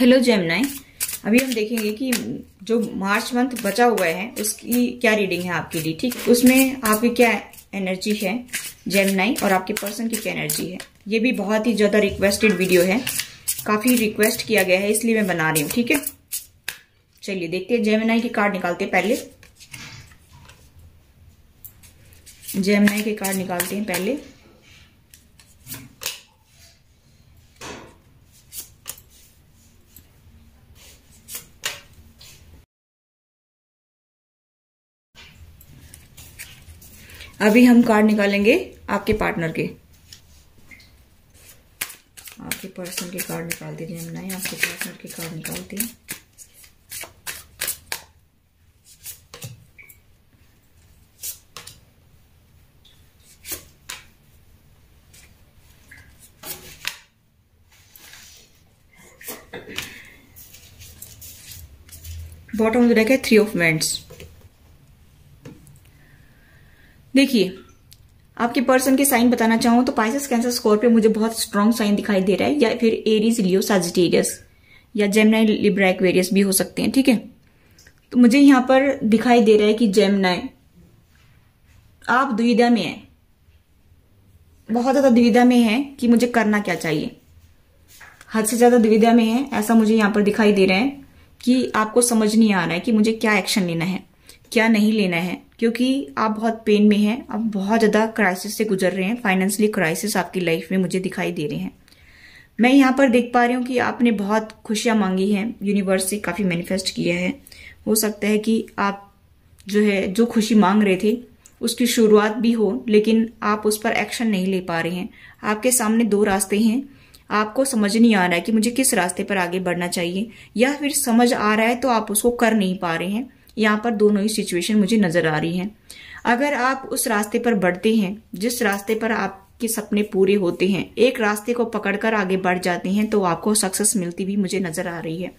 Hello Gemini अभी हम देखेंगे कि जो मार्च मंथ बचा हुआ है उसकी क्या रीडिंग है आपके लिए ठीक उसमें आपकी क्या एनर्जी है जेमनाई और आपके पर्सन की क्या एनर्जी है ये भी बहुत ही ज़्यादा रिक्वेस्टेड वीडियो है काफ़ी रिक्वेस्ट किया गया है इसलिए मैं बना रही हूँ ठीक है चलिए देखते हैं जेमनाई के कार्ड निकालते हैं पहले जेमनाई के कार्ड निकालते हैं पहले अभी हम कार्ड निकालेंगे आपके पार्टनर के आपके पर्सन के कार्ड निकाल दीजिए नहीं आपके पार्टनर के कार्ड निकाल हैं बॉटम ऑफ द डेक है थ्री ऑफ मेंट्स देखिए आपके पर्सन के साइन बताना चाहूं तो पाइसिस कैंसर स्कॉर्पियो मुझे बहुत स्ट्रॉन्ग साइन दिखाई दे रहा है या फिर एरीज लियो साजिटेरियस या जेमनाई लिब्रा एक्वेरियस भी हो सकते हैं ठीक है तो मुझे यहां पर दिखाई दे रहा है कि जेमनाई आप दुविधा में है बहुत ज़्यादा दुविधा में है कि मुझे करना क्या चाहिए हद से ज़्यादा दुविधा में है ऐसा मुझे यहां पर दिखाई दे रहा है कि आपको समझ नहीं आ रहा है कि मुझे क्या एक्शन लेना है क्या नहीं लेना है क्योंकि आप बहुत पेन में हैं आप बहुत ज़्यादा क्राइसिस से गुजर रहे हैं फाइनेंशियली क्राइसिस आपकी लाइफ में मुझे दिखाई दे रहे हैं मैं यहाँ पर देख पा रही हूँ कि आपने बहुत खुशियाँ मांगी हैं यूनिवर्स से काफ़ी मैनिफेस्ट किया है हो सकता है कि आप जो है जो खुशी मांग रहे थे उसकी शुरुआत भी हो लेकिन आप उस पर एक्शन नहीं ले पा रहे हैं आपके सामने दो रास्ते हैं आपको समझ नहीं आ रहा है कि मुझे किस रास्ते पर आगे बढ़ना चाहिए या फिर समझ आ रहा है तो आप उसको कर नहीं पा रहे हैं यहाँ पर दोनों ही सिचुएशन मुझे नज़र आ रही है अगर आप उस रास्ते पर बढ़ते हैं जिस रास्ते पर आपके सपने पूरे होते हैं एक रास्ते को पकड़कर आगे बढ़ जाते हैं तो आपको सक्सेस मिलती भी मुझे नज़र आ रही है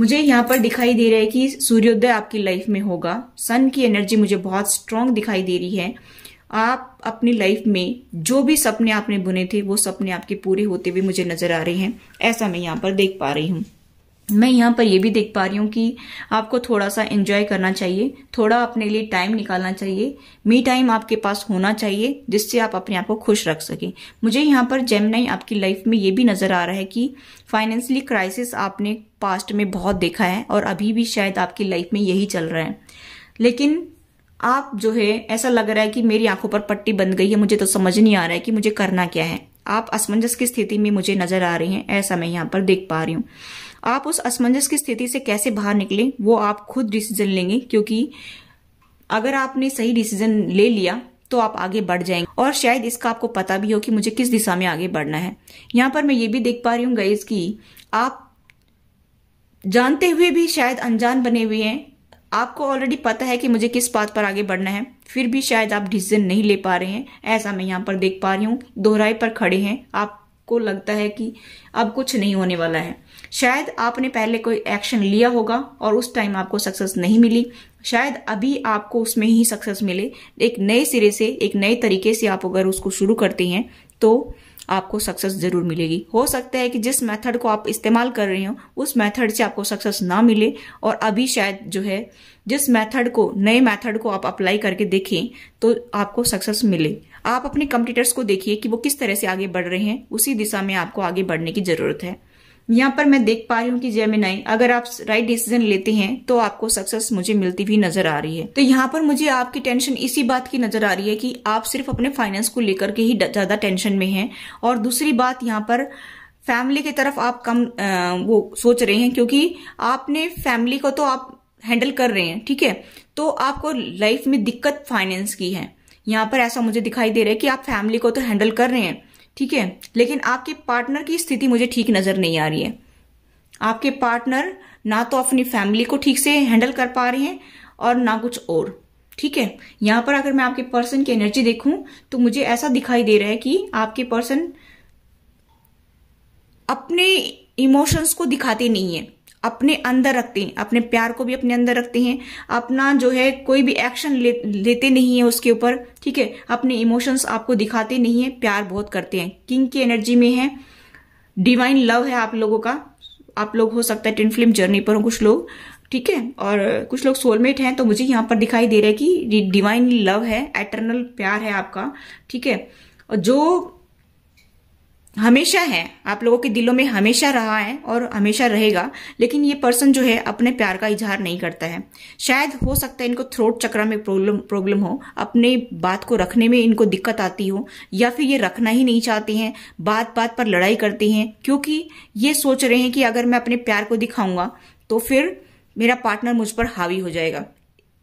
मुझे यहाँ पर दिखाई दे रहा है कि सूर्योदय आपकी लाइफ में होगा सन की एनर्जी मुझे बहुत स्ट्रांग दिखाई दे रही है आप अपनी लाइफ में जो भी सपने आपने बुने थे वो सपने आपके पूरे होते हुए मुझे नजर आ रहे हैं ऐसा मैं यहाँ पर देख पा रही हूँ मैं यहाँ पर यह भी देख पा रही हूँ कि आपको थोड़ा सा एंजॉय करना चाहिए थोड़ा अपने लिए टाइम निकालना चाहिए मी टाइम आपके पास होना चाहिए जिससे आप अपने आप को खुश रख सकें मुझे यहाँ पर जेमनाई आपकी लाइफ में ये भी नज़र आ रहा है कि फाइनेंशियली क्राइसिस आपने पास्ट में बहुत देखा है और अभी भी शायद आपकी लाइफ में यही चल रहा है लेकिन आप जो है ऐसा लग रहा है कि मेरी आंखों पर पट्टी बन गई है मुझे तो समझ नहीं आ रहा है कि मुझे करना क्या है आप असमंजस की स्थिति में मुझे नजर आ रही हैं ऐसा मैं यहाँ पर देख पा रही हूँ आप उस असमंजस की स्थिति से कैसे बाहर निकलें वो आप खुद डिसीजन लेंगे क्योंकि अगर आपने सही डिसीजन ले लिया तो आप आगे बढ़ जाएंगे और शायद इसका आपको पता भी हो कि मुझे किस दिशा में आगे बढ़ना है यहाँ पर मैं ये भी देख पा रही हूँ गईज की आप जानते हुए भी शायद अनजान बने हुए हैं आपको ऑलरेडी पता है कि मुझे किस बात पर आगे बढ़ना है फिर भी शायद आप डिसीजन नहीं ले पा रहे हैं ऐसा मैं यहाँ पर देख पा रही हूँ दोहराई पर खड़े हैं आप आपको लगता है कि अब कुछ नहीं होने वाला है शायद आपने पहले कोई एक्शन लिया होगा और उस टाइम आपको सक्सेस नहीं मिली शायद अभी आपको उसमें ही सक्सेस मिले एक नए सिरे से एक नए तरीके से आप अगर उसको शुरू करते हैं तो आपको सक्सेस जरूर मिलेगी हो सकता है कि जिस मेथड को आप इस्तेमाल कर रहे हो उस मेथड से आपको सक्सेस ना मिले और अभी शायद जो है जिस मेथड को नए मेथड को आप अप्लाई करके देखें तो आपको सक्सेस मिले आप अपने कंप्यूटर्स को देखिए कि वो किस तरह से आगे बढ़ रहे हैं उसी दिशा में आपको आगे बढ़ने की जरूरत है यहाँ पर मैं देख पा रही हूँ कि जेमिनाई अगर आप राइट डिसीजन लेते हैं तो आपको सक्सेस मुझे मिलती हुई नजर आ रही है तो यहाँ पर मुझे आपकी टेंशन इसी बात की नजर आ रही है कि आप सिर्फ अपने फाइनेंस को लेकर के ही ज्यादा टेंशन में हैं और दूसरी बात यहाँ पर फैमिली की तरफ आप कम वो सोच रहे हैं क्योंकि आपने फैमिली को तो आप हैंडल कर रहे हैं ठीक है तो आपको लाइफ में दिक्कत फाइनेंस की है यहाँ पर ऐसा मुझे दिखाई दे रहा है कि आप फैमिली को तो हैंडल कर रहे हैं ठीक है लेकिन आपके पार्टनर की स्थिति मुझे ठीक नजर नहीं आ रही है आपके पार्टनर ना तो अपनी फैमिली को ठीक से हैंडल कर पा रहे हैं और ना कुछ और ठीक है यहां पर अगर मैं आपके पर्सन की एनर्जी देखूं तो मुझे ऐसा दिखाई दे रहा है कि आपके पर्सन अपने इमोशंस को दिखाते नहीं है अपने अंदर रखते हैं अपने प्यार को भी अपने अंदर रखते हैं अपना जो है कोई भी एक्शन ले, लेते नहीं है उसके ऊपर ठीक है अपने इमोशंस आपको दिखाते नहीं है प्यार बहुत करते हैं किंग की एनर्जी में है डिवाइन लव है आप लोगों का आप लोग हो सकता है टिन फिल्म जर्नी पर हो कुछ लोग ठीक है और कुछ लोग सोलमेट हैं तो मुझे यहाँ पर दिखाई दे रहा है कि डिवाइन लव है एटर्नल प्यार है आपका ठीक है और जो हमेशा है आप लोगों के दिलों में हमेशा रहा है और हमेशा रहेगा लेकिन ये पर्सन जो है अपने प्यार का इजहार नहीं करता है शायद हो सकता है इनको थ्रोट चक्रा में प्रॉब्लम प्रॉब्लम हो अपने बात को रखने में इनको दिक्कत आती हो या फिर ये रखना ही नहीं चाहते हैं बात बात पर लड़ाई करते हैं क्योंकि ये सोच रहे हैं कि अगर मैं अपने प्यार को दिखाऊंगा तो फिर मेरा पार्टनर मुझ पर हावी हो जाएगा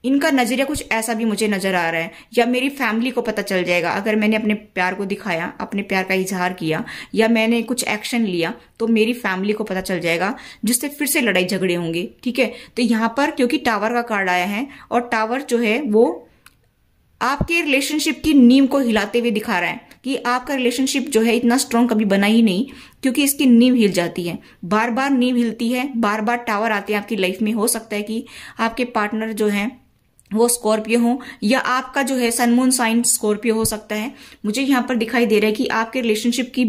इनका नजरिया कुछ ऐसा भी मुझे नजर आ रहा है या मेरी फैमिली को पता चल जाएगा अगर मैंने अपने प्यार को दिखाया अपने प्यार का इजहार किया या मैंने कुछ एक्शन लिया तो मेरी फैमिली को पता चल जाएगा जिससे फिर से लड़ाई झगड़े होंगे ठीक है तो यहाँ पर क्योंकि टावर का कार्ड आया है और टावर जो है वो आपके रिलेशनशिप की नीम को हिलाते हुए दिखा रहा है कि आपका रिलेशनशिप जो है इतना स्ट्रांग कभी बना ही नहीं क्योंकि इसकी नींव हिल जाती है बार बार नींव हिलती है बार बार टावर आते हैं आपकी लाइफ में हो सकता है कि आपके पार्टनर जो हैं वो स्कॉर्पियो हो या आपका जो है सनमून साइन स्कॉर्पियो हो सकता है मुझे यहाँ पर दिखाई दे रहा है कि आपके रिलेशनशिप की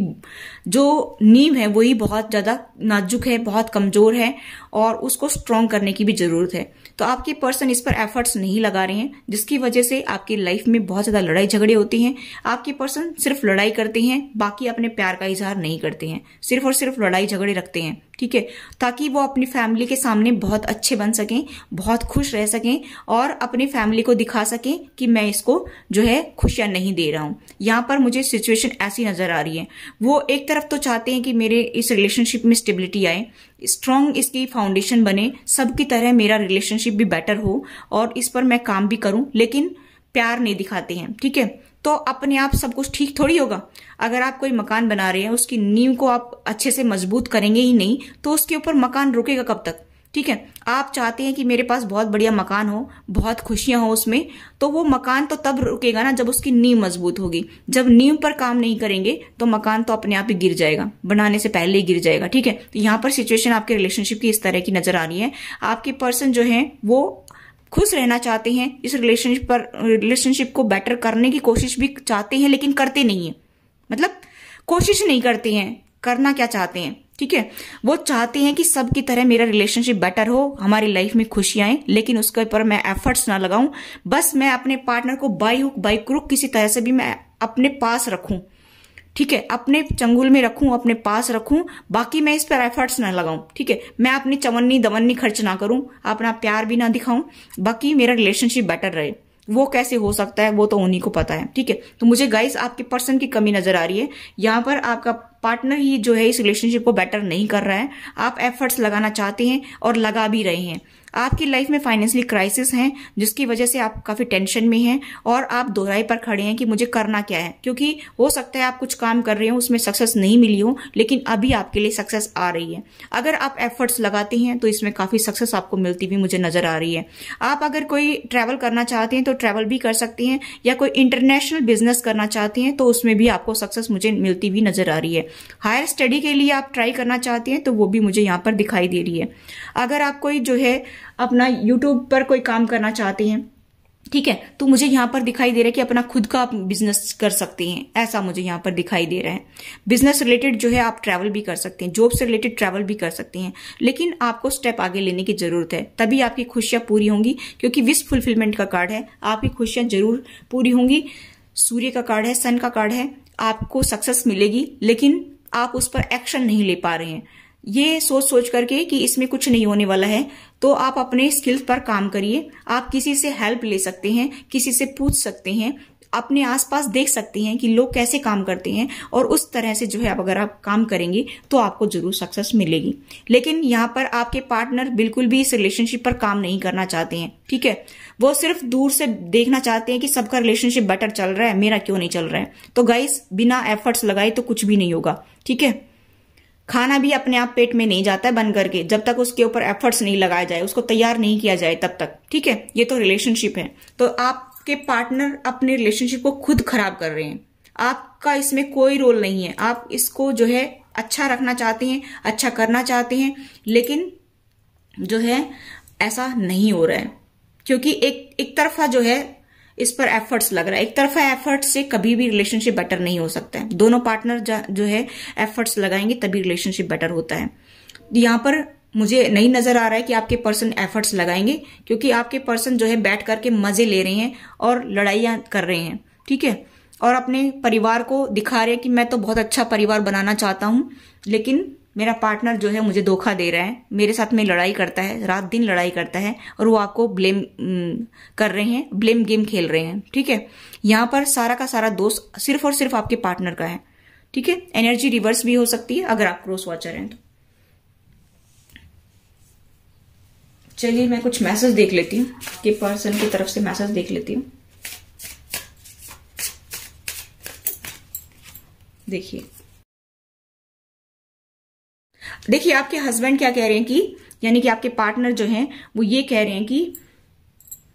जो नींव है वही बहुत ज़्यादा नाजुक है बहुत कमज़ोर है और उसको स्ट्रांग करने की भी ज़रूरत है तो आपके पर्सन इस पर एफर्ट्स नहीं लगा रहे हैं जिसकी वजह से आपकी लाइफ में बहुत ज़्यादा लड़ाई झगड़े होती हैं आपके पर्सन सिर्फ लड़ाई करते हैं बाकी अपने प्यार का इजहार नहीं करते हैं सिर्फ और सिर्फ लड़ाई झगड़े रखते हैं ठीक है ताकि वो अपनी फैमिली के सामने बहुत अच्छे बन सकें बहुत खुश रह सकें और अपनी फैमिली को दिखा सकें कि मैं इसको जो है खुशियां नहीं दे रहा हूं यहां पर मुझे सिचुएशन ऐसी नज़र आ रही है वो एक तरफ तो चाहते हैं कि मेरे इस रिलेशनशिप में स्टेबिलिटी आए स्ट्रांग इसकी फाउंडेशन बने सबकी तरह मेरा रिलेशनशिप भी बेटर हो और इस पर मैं काम भी करूं लेकिन प्यार नहीं दिखाते हैं ठीक है तो अपने आप सब कुछ ठीक थोड़ी होगा अगर आप कोई मकान बना रहे हैं उसकी नींव को आप अच्छे से मजबूत करेंगे ही नहीं तो उसके ऊपर मकान रुकेगा कब तक ठीक है आप चाहते हैं कि मेरे पास बहुत बढ़िया मकान हो बहुत खुशियां हो उसमें तो वो मकान तो तब रुकेगा ना जब उसकी नींव मजबूत होगी जब नींव पर काम नहीं करेंगे तो मकान तो अपने आप ही गिर जाएगा बनाने से पहले ही गिर जाएगा ठीक है तो यहाँ पर सिचुएशन आपके रिलेशनशिप की इस तरह की नजर आ रही है आपके पर्सन जो है वो खुश रहना चाहते हैं इस रिलेशनशिप पर रिलेशनशिप को बेटर करने की कोशिश भी चाहते हैं लेकिन करते नहीं है मतलब कोशिश नहीं करते हैं करना क्या चाहते हैं ठीक है वो चाहते हैं कि सब की तरह मेरा रिलेशनशिप बेटर हो हमारी लाइफ में खुशियां आए लेकिन उसके ऊपर मैं एफर्ट्स ना लगाऊं बस मैं अपने पार्टनर को बाई हुक बाई क्रुक किसी तरह से भी मैं अपने पास रखूं ठीक है अपने चंगुल में रखूं अपने पास रखूं बाकी मैं इस पर एफर्ट्स ना लगाऊं ठीक है मैं अपनी चवन्नी दवन्नी खर्च ना करूं अपना प्यार भी ना दिखाऊं बाकी मेरा रिलेशनशिप बेटर रहे वो कैसे हो सकता है वो तो उन्हीं को पता है ठीक है तो मुझे गाइस आपके पर्सन की कमी नजर आ रही है यहाँ पर आपका पार्टनर ही जो है इस रिलेशनशिप को बेटर नहीं कर रहा है आप एफर्ट्स लगाना चाहते हैं और लगा भी रहे हैं आपकी लाइफ में फाइनेंशियली क्राइसिस है जिसकी वजह से आप काफ़ी टेंशन में हैं और आप दोहराई पर खड़े हैं कि मुझे करना क्या है क्योंकि हो सकता है आप कुछ काम कर रहे हो उसमें सक्सेस नहीं मिली हो लेकिन अभी आपके लिए सक्सेस आ रही है अगर आप एफर्ट्स लगाते हैं तो इसमें काफ़ी सक्सेस आपको मिलती हुई मुझे नज़र आ रही है आप अगर कोई ट्रैवल करना चाहते हैं तो ट्रैवल भी कर सकते हैं या कोई इंटरनेशनल बिजनेस करना चाहते हैं तो उसमें भी आपको सक्सेस मुझे मिलती हुई नज़र आ रही है हायर स्टडी के लिए आप ट्राई करना चाहते हैं तो वो भी मुझे यहाँ पर दिखाई दे रही है अगर आप कोई जो है अपना यूट्यूब पर कोई काम करना चाहते हैं ठीक है तो मुझे यहाँ पर दिखाई दे रहा है कि अपना खुद का आप बिजनेस कर सकते हैं ऐसा मुझे यहाँ पर दिखाई दे रहा है बिजनेस रिलेटेड जो है आप ट्रैवल भी कर सकते हैं जॉब से रिलेटेड ट्रैवल भी कर सकते हैं लेकिन आपको स्टेप आगे लेने की जरूरत है तभी आपकी खुशियां पूरी होंगी क्योंकि विश फुलफिलमेंट का कार्ड है आपकी खुशियां जरूर पूरी होंगी सूर्य का कार्ड है सन का कार्ड है आपको सक्सेस मिलेगी लेकिन आप उस पर एक्शन नहीं ले पा रहे हैं ये सोच सोच करके कि इसमें कुछ नहीं होने वाला है तो आप अपने स्किल्स पर काम करिए आप किसी से हेल्प ले सकते हैं किसी से पूछ सकते हैं अपने आसपास देख सकते हैं कि लोग कैसे काम करते हैं और उस तरह से जो है आप अगर आप काम करेंगे तो आपको जरूर सक्सेस मिलेगी लेकिन यहाँ पर आपके पार्टनर बिल्कुल भी इस रिलेशनशिप पर काम नहीं करना चाहते हैं ठीक है वो सिर्फ दूर से देखना चाहते हैं कि सबका रिलेशनशिप बेटर चल रहा है मेरा क्यों नहीं चल रहा है तो गाइस बिना एफर्ट्स लगाए तो कुछ भी नहीं होगा ठीक है खाना भी अपने आप पेट में नहीं जाता है बन करके जब तक उसके ऊपर एफर्ट्स नहीं लगाया जाए उसको तैयार नहीं किया जाए तब तक ठीक है ये तो रिलेशनशिप है तो आपके पार्टनर अपने रिलेशनशिप को खुद खराब कर रहे हैं आपका इसमें कोई रोल नहीं है आप इसको जो है अच्छा रखना चाहते हैं अच्छा करना चाहते हैं लेकिन जो है ऐसा नहीं हो रहा है क्योंकि एक एक तरफा जो है इस पर एफर्ट्स लग रहा है एक तरफा एफर्ट से कभी भी रिलेशनशिप बेटर नहीं हो सकता है दोनों पार्टनर जो है एफर्ट्स लगाएंगे तभी रिलेशनशिप बेटर होता है यहां पर मुझे नहीं नजर आ रहा है कि आपके पर्सन एफर्ट्स लगाएंगे क्योंकि आपके पर्सन जो है बैठ करके मजे ले रहे हैं और लड़ाइयां कर रहे हैं ठीक है और अपने परिवार को दिखा रहे हैं कि मैं तो बहुत अच्छा परिवार बनाना चाहता हूं लेकिन मेरा पार्टनर जो है मुझे धोखा दे रहा है मेरे साथ में लड़ाई करता है रात दिन लड़ाई करता है और वो आपको ब्लेम mm, कर रहे हैं ब्लेम गेम खेल रहे हैं ठीक है यहाँ पर सारा का सारा दोष सिर्फ और सिर्फ आपके पार्टनर का है ठीक है एनर्जी रिवर्स भी हो सकती है अगर आप क्रॉस वॉचर हैं तो चलिए मैं कुछ मैसेज देख लेती हूँ कि पर्सन की तरफ से मैसेज देख लेती हूँ देखिए देखिए आपके हस्बैंड क्या कह रहे हैं कि यानी कि आपके पार्टनर जो हैं वो ये कह रहे हैं कि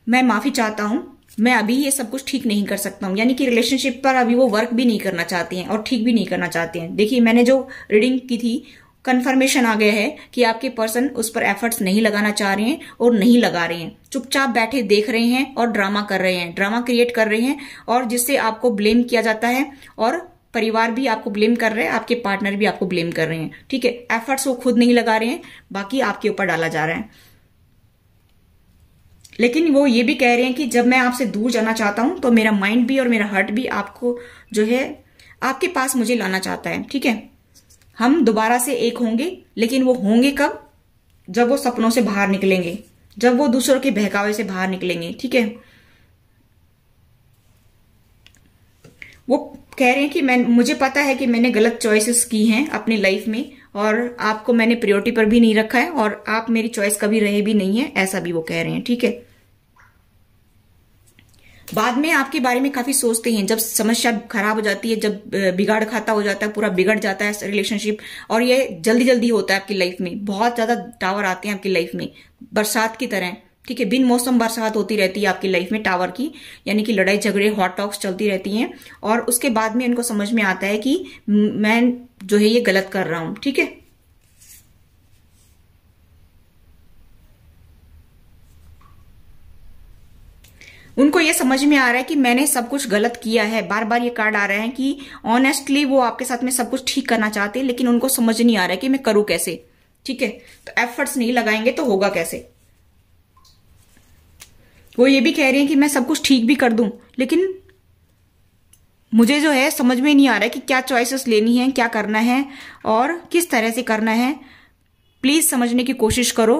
मैं माफी चाहता हूं मैं अभी ये सब कुछ ठीक नहीं कर सकता हूं यानी कि रिलेशनशिप पर अभी वो वर्क भी नहीं करना चाहते हैं और ठीक भी नहीं करना चाहते हैं देखिए मैंने जो रीडिंग की थी कन्फर्मेशन आ गया है कि आपके पर्सन उस पर एफर्ट्स नहीं लगाना चाह रहे हैं और नहीं लगा रहे हैं चुपचाप बैठे देख रहे हैं और ड्रामा कर रहे हैं ड्रामा क्रिएट कर रहे हैं और जिससे आपको ब्लेम किया जाता है और परिवार भी आपको ब्लेम कर रहे हैं आपके पार्टनर भी आपको ब्लेम कर रहे हैं ठीक है एफर्ट्स वो खुद नहीं लगा रहे हैं बाकी आपके ऊपर डाला जा रहा है लेकिन वो ये भी कह रहे हैं कि जब मैं आपसे दूर जाना चाहता हूं तो मेरा माइंड भी और मेरा हार्ट भी आपको जो है आपके पास मुझे लाना चाहता है ठीक है हम दोबारा से एक होंगे लेकिन वो होंगे कब जब वो सपनों से बाहर निकलेंगे जब वो दूसरों के बहकावे से बाहर निकलेंगे ठीक है वो कह रहे हैं कि मैं मुझे पता है कि मैंने गलत चॉइसेस की हैं अपनी लाइफ में और आपको मैंने प्रियोरिटी पर भी नहीं रखा है और आप मेरी चॉइस कभी रहे भी नहीं है ऐसा भी वो कह रहे हैं ठीक है बाद में आपके बारे में काफी सोचते हैं जब समस्या खराब हो जाती है जब बिगाड़ खाता हो जाता है पूरा बिगड़ जाता है रिलेशनशिप और ये जल्दी जल्दी होता है आपकी लाइफ में बहुत ज्यादा टावर आते हैं आपकी लाइफ में बरसात की तरह ठीक है बिन मौसम बरसात होती रहती है आपकी लाइफ में टावर की यानी कि लड़ाई झगड़े हॉट टॉक्स चलती रहती हैं और उसके बाद में इनको समझ में आता है कि मैं जो है ये गलत कर रहा हूं ठीक है उनको ये समझ में आ रहा है कि मैंने सब कुछ गलत किया है बार बार ये कार्ड आ रहे हैं कि ऑनेस्टली वो आपके साथ में सब कुछ ठीक करना चाहते हैं लेकिन उनको समझ नहीं आ रहा है कि मैं करूं कैसे ठीक है तो एफर्ट्स नहीं लगाएंगे तो होगा कैसे वो ये भी कह रही हैं कि मैं सब कुछ ठीक भी कर दूं लेकिन मुझे जो है समझ में नहीं आ रहा है कि क्या चॉइसेस लेनी है क्या करना है और किस तरह से करना है प्लीज़ समझने की कोशिश करो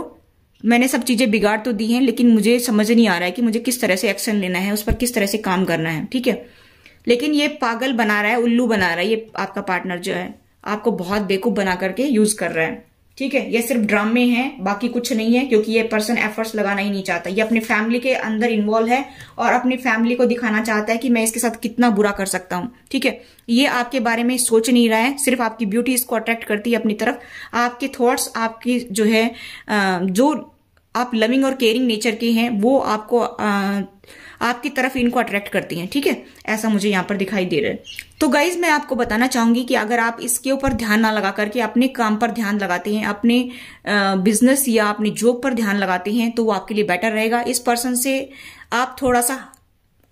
मैंने सब चीज़ें बिगाड़ तो दी हैं लेकिन मुझे समझ नहीं आ रहा है कि मुझे किस तरह से एक्शन लेना है उस पर किस तरह से काम करना है ठीक है लेकिन ये पागल बना रहा है उल्लू बना रहा है ये आपका पार्टनर जो है आपको बहुत बेकूफ़ बना करके यूज़ कर रहा है ठीक है ये सिर्फ ड्रामे हैं बाकी कुछ नहीं है क्योंकि ये पर्सन एफर्ट्स लगाना ही नहीं चाहता ये अपनी फैमिली के अंदर इन्वॉल्व है और अपनी फैमिली को दिखाना चाहता है कि मैं इसके साथ कितना बुरा कर सकता हूं ठीक है ये आपके बारे में सोच नहीं रहा है सिर्फ आपकी ब्यूटी इसको अट्रैक्ट करती है अपनी तरफ आपके थॉट्स आपकी जो है जो आप लविंग और केयरिंग नेचर के हैं वो आपको आपकी तरफ इनको अट्रैक्ट करती हैं ठीक है थीके? ऐसा मुझे यहाँ पर दिखाई दे रहा है तो गाइज मैं आपको बताना चाहूंगी कि अगर आप इसके ऊपर ध्यान ना लगा करके अपने काम पर ध्यान लगाते हैं अपने बिजनेस या अपने जॉब पर ध्यान लगाते हैं तो वो आपके लिए बेटर रहेगा इस पर्सन से आप थोड़ा सा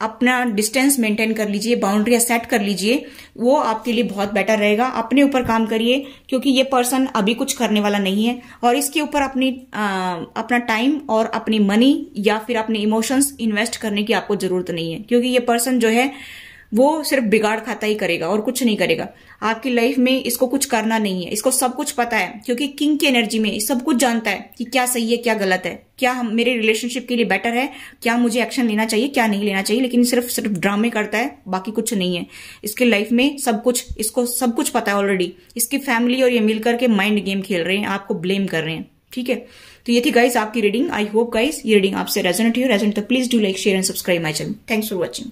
अपना डिस्टेंस मेंटेन कर लीजिए बाउंड्रिया सेट कर लीजिए वो आपके लिए बहुत बेटर रहेगा अपने ऊपर काम करिए क्योंकि ये पर्सन अभी कुछ करने वाला नहीं है और इसके ऊपर अपनी आ, अपना टाइम और अपनी मनी या फिर अपने इमोशंस इन्वेस्ट करने की आपको जरूरत नहीं है क्योंकि ये पर्सन जो है वो सिर्फ बिगाड़ खाता ही करेगा और कुछ नहीं करेगा आपकी लाइफ में इसको कुछ करना नहीं है इसको सब कुछ पता है क्योंकि किंग की एनर्जी में सब कुछ जानता है कि क्या सही है क्या गलत है क्या हम मेरे रिलेशनशिप के लिए बेटर है क्या मुझे एक्शन लेना चाहिए क्या नहीं लेना चाहिए लेकिन सिर्फ सिर्फ ड्रामे करता है बाकी कुछ नहीं है इसके लाइफ में सब कुछ इसको सब कुछ पता है ऑलरेडी इसकी फैमिली और ये मिलकर के माइंड गेम खेल रहे हैं आपको ब्लेम कर रहे हैं ठीक है तो ये थी गाइस आपकी रीडिंग आई होप गाइस ये रीडिंग आपसे रेजोनेट हुई रेजोनेट तो please do like share and subscribe my channel thanks for watching